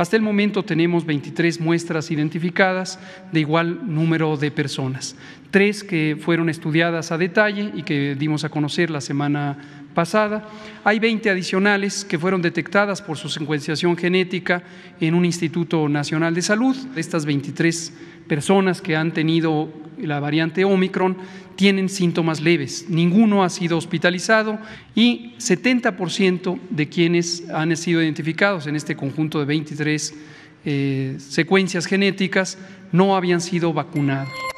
Hasta el momento tenemos 23 muestras identificadas de igual número de personas, tres que fueron estudiadas a detalle y que dimos a conocer la semana pasada. Hay 20 adicionales que fueron detectadas por su secuenciación genética en un Instituto Nacional de Salud. Estas 23 personas que han tenido la variante Omicron tienen síntomas leves. Ninguno ha sido hospitalizado y 70% de quienes han sido identificados en este conjunto de 23 eh, secuencias genéticas no habían sido vacunados.